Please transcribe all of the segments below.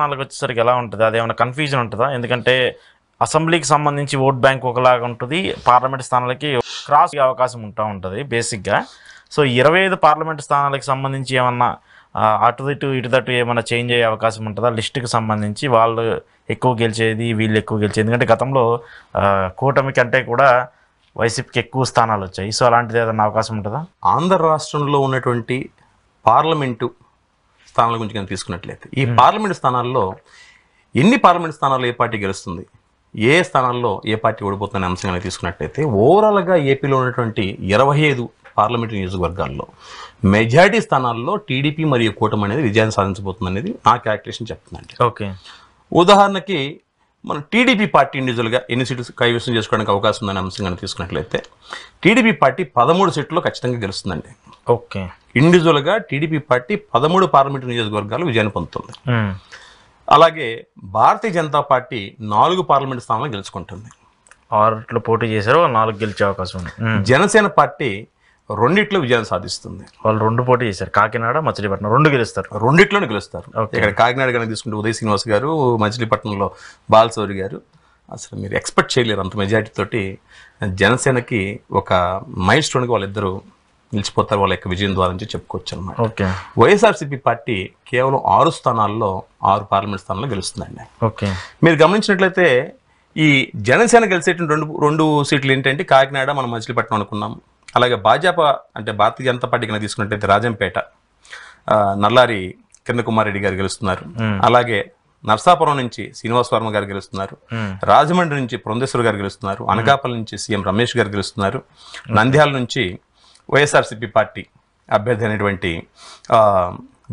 స్థానాలకు వచ్చేసరికి ఎలా ఉంటుంది అదేమైనా కన్ఫ్యూజన్ ఉంటుందా ఎందుకంటే అసెంబ్లీకి సంబంధించి ఓట్ బ్యాంక్ ఒకలాగా ఉంటుంది పార్లమెంట్ స్థానాలకి క్రాస్ అవకాశం ఉంటా ఉంటుంది బేసిక్గా సో ఇరవై ఐదు పార్లమెంట్ స్థానాలకు సంబంధించి ఏమన్నా అటు ఇటు ఇటు తటు ఏమైనా చేంజ్ అయ్యే అవకాశం ఉంటుందా లిస్టుకి సంబంధించి వాళ్ళు ఎక్కువ గెలిచేది వీళ్ళు ఎక్కువ గెలిచేది ఎందుకంటే గతంలో కూటమి కంటే కూడా వైసీపీకి ఎక్కువ స్థానాలు వచ్చాయి సో అలాంటిది ఏదైనా అవకాశం ఉంటుందా ఆంధ్ర రాష్ట్రంలో ఉన్నటువంటి పార్లమెంటు స్థానాల గురించి కానీ తీసుకున్నట్లయితే ఈ పార్లమెంట్ స్థానాల్లో ఎన్ని పార్లమెంట్ స్థానాల్లో ఏ పార్టీ గెలుస్తుంది ఏ స్థానాల్లో ఏ పార్టీ ఓడిపోతుందనే అంశం కానీ తీసుకున్నట్లయితే ఓవరాల్గా ఏపీలో ఉన్నటువంటి ఇరవై ఐదు పార్లమెంటు నియోజకవర్గాల్లో మెజారిటీ స్థానాల్లో టీడీపీ మరియు కూటమి అనేది విజయాన్ని సాధించబోతుంది అనేది నా క్యాలిక్యులేషన్ చెప్తుందండి ఓకే ఉదాహరణకి మనం టీడీపీ పార్టీ ఇండివిజువల్గా ఎన్ని సీట్లు కైవసం చేసుకోవడానికి అవకాశం ఉందనే అంశం కనుక తీసుకున్నట్లయితే టీడీపీ పార్టీ పదమూడు సీట్లు ఖచ్చితంగా గెలుస్తుందండి ఓకే ఇండివిజువల్గా టీడీపీ పార్టీ పదమూడు పార్లమెంటు నియోజకవర్గాలు విజయాన్ని పొందుతుంది అలాగే భారతీయ జనతా పార్టీ నాలుగు పార్లమెంట్ స్థానాలు గెలుచుకుంటుంది ఆరు పోటీ చేశారు నాలుగు గెలిచే అవకాశం ఉంది జనసేన పార్టీ రెండిట్లో విజయం సాధిస్తుంది వాళ్ళు రెండు పోటీ చేశారు కాకినాడ మచిలీపట్నం రెండు గెలుస్తారు రెండిట్లోనే గెలుస్తారు ఇక్కడ కాకినాడ కనుక తీసుకుంటే ఉదయ్ శ్రీనివాస్ గారు మచిలీపట్నంలో బాలసౌరి గారు అసలు మీరు ఎక్స్పెక్ట్ చేయలేరు అంత మెజారిటీ తోటి జనసేనకి ఒక మైల్ స్టోన్కి వాళ్ళిద్దరూ నిలిచిపోతారు వాళ్ళ యొక్క విజయం ద్వారా నుంచి చెప్పుకోవచ్చు అనమాట ఓకే వైఎస్ఆర్సీపీ పార్టీ కేవలం ఆరు స్థానాల్లో ఆరు పార్లమెంట్ స్థానాల్లో గెలుస్తుందండి ఓకే మీరు గమనించినట్లయితే ఈ జనసేన గెలిచేటువంటి రెండు రెండు సీట్లు ఏంటంటే కాకినాడ మనం మచిలీపట్నం అనుకున్నాం అలాగే భాజపా అంటే భారతీయ జనతా పార్టీ కింద తీసుకున్నట్టయితే రాజంపేట నల్లారి కింద కుమారెడ్డి గారు గెలుస్తున్నారు అలాగే నర్సాపురం నుంచి శ్రీనివాస్ వర్మ గారు గెలుస్తున్నారు రాజమండ్రి నుంచి పురంధేశ్వర్ గారు గెలుస్తున్నారు అనకాపల్లి నుంచి సీఎం రమేష్ గారు గెలుస్తున్నారు నంద్యాల నుంచి వైఎస్ఆర్సిపి పార్టీ అభ్యర్థి అయినటువంటి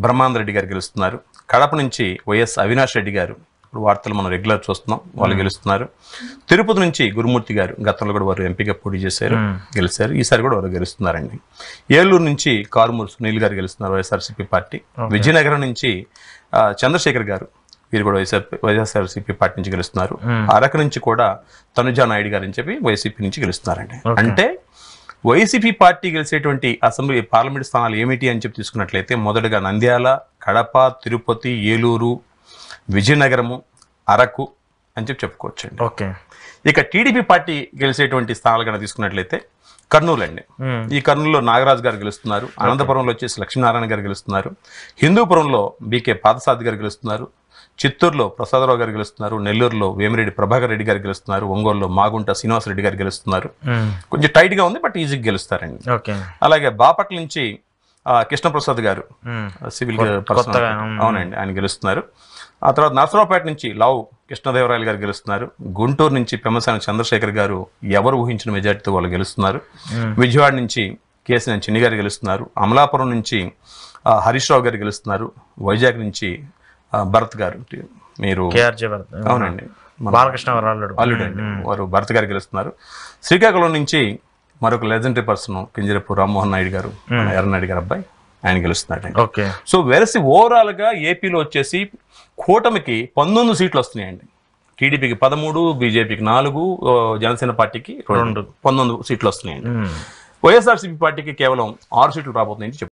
బ్రహ్మాందరెడ్డి గారు గెలుస్తున్నారు కడప నుంచి వైఎస్ అవినాష్ రెడ్డి గారు ఇప్పుడు వార్తలు మనం రెగ్యులర్ చూస్తున్నాం వాళ్ళు గెలుస్తున్నారు తిరుపతి నుంచి గురుమూర్తి గారు గతంలో కూడా వారు ఎంపీగా పోటీ చేశారు గెలిచారు ఈసారి కూడా వారు గెలుస్తున్నారండి ఏలూరు నుంచి కారుమూరు సునీల్ గారు గెలుస్తున్నారు వైఎస్ఆర్సీపీ పార్టీ విజయనగరం నుంచి చంద్రశేఖర్ గారు వీరు కూడా వైఎస్ఆర్ వైఎస్ఆర్సీపీ పార్టీ నుంచి గెలుస్తున్నారు అరకు నుంచి కూడా తనుజా నాయుడు గారు అని చెప్పి వైసీపీ నుంచి గెలుస్తున్నారండి అంటే వైసీపీ పార్టీ గెలిచేటువంటి అసెంబ్లీ పార్లమెంట్ స్థానాలు ఏమిటి అని చెప్పి తీసుకున్నట్లయితే మొదటగా నంద్యాల కడప తిరుపతి ఏలూరు విజయనగరము అరకు అని చెప్పి చెప్పుకోవచ్చండి ఓకే ఇక టీడీపీ పార్టీ గెలిచేటువంటి స్థానాలు కనుక తీసుకున్నట్లయితే కర్నూలు అండి ఈ కర్నూలులో నాగరాజ్ గారు గెలుస్తున్నారు అనంతపురంలో వచ్చేసి లక్ష్మీనారాయణ గారు గెలుస్తున్నారు హిందూపురంలో బీకే పాదసాది గారు గెలుస్తున్నారు చిత్తూరులో ప్రసాదరావు గారు గెలుస్తున్నారు నెల్లూరులో వేమిరెడ్డి ప్రభాకర్ రెడ్డి గారు గెలుస్తున్నారు ఒంగోలులో మాగుంట శ్రీనివాసరెడ్డి గారు గెలుస్తున్నారు కొంచెం టైట్గా ఉంది బట్ ఈజీగా గెలుస్తారండి అలాగే బాపట్ల నుంచి కృష్ణప్రసాద్ గారు సివిల్ అవునండి ఆయన గెలుస్తున్నారు ఆ తర్వాత నరసరావుపేట నుంచి లావు కృష్ణదేవరాయలు గారు గెలుస్తున్నారు గుంటూరు నుంచి పెమ్మసాని చంద్రశేఖర్ గారు ఎవరు ఊహించిన మెజార్టీతో వాళ్ళు గెలుస్తున్నారు విజయవాడ నుంచి కేసీఆర్ చిన్ని గారు గెలుస్తున్నారు అమలాపురం నుంచి హరీష్ రావు గారు గెలుస్తున్నారు వైజాగ్ నుంచి భరత్ గారు మీరు అవునండి బాలకృష్ణ అల్లుడు అండి వారు భరత్ గారు గెలుస్తున్నారు శ్రీకాకుళం నుంచి మరొక లెజెండరీ పర్సన్ కింజరపు రామ్మోహన్ నాయుడు గారు ఎర్రనాయుడు గారు అబ్బాయి ఆయన గెలుస్తున్నాడు ఓకే సో వెరసి గా ఏపీలో వచ్చేసి కూటమికి పంతొమ్మిది సీట్లు వస్తున్నాయండి టీడీపీకి పదమూడు బీజేపీకి నాలుగు జనసేన పార్టీకి రెండు పంతొమ్మిది సీట్లు వస్తున్నాయండి వైఎస్ఆర్సీపీ పార్టీకి కేవలం ఆరు సీట్లు రాబోతున్నాయని చెప్పారు